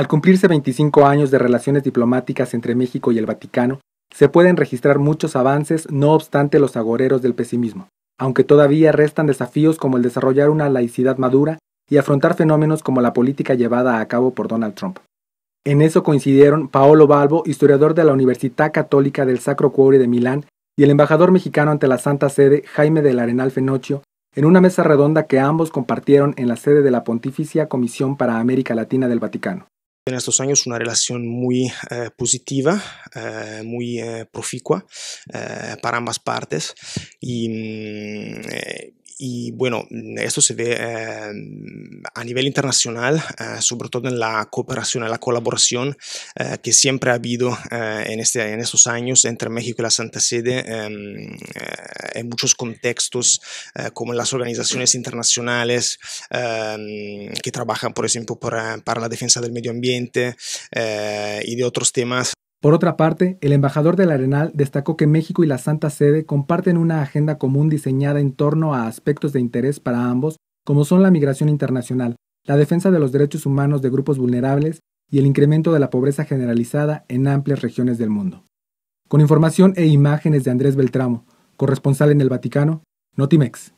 Al cumplirse 25 años de relaciones diplomáticas entre México y el Vaticano, se pueden registrar muchos avances, no obstante los agoreros del pesimismo, aunque todavía restan desafíos como el desarrollar una laicidad madura y afrontar fenómenos como la política llevada a cabo por Donald Trump. En eso coincidieron Paolo Balbo, historiador de la Universidad Católica del Sacro Cuore de Milán, y el embajador mexicano ante la Santa Sede, Jaime del Arenal Fenocho, en una mesa redonda que ambos compartieron en la sede de la Pontificia Comisión para América Latina del Vaticano en estos años una relación muy eh, positiva, eh, muy eh, proficua para ambas partes y, mm, y bueno, esto se ve em, a nivel internacional, eh, sobre todo en la cooperación, en la colaboración eh, que siempre ha habido eh, en, este, en estos años entre México y la Santa Sede em, en muchos contextos, como las organizaciones internacionales em, que trabajan, por ejemplo, para, para, la defensa del medio ambiente y de otros temas por otra parte, el embajador del Arenal destacó que México y la Santa Sede comparten una agenda común diseñada en torno a aspectos de interés para ambos, como son la migración internacional, la defensa de los derechos humanos de grupos vulnerables y el incremento de la pobreza generalizada en amplias regiones del mundo. Con información e imágenes de Andrés Beltramo, corresponsal en el Vaticano, Notimex.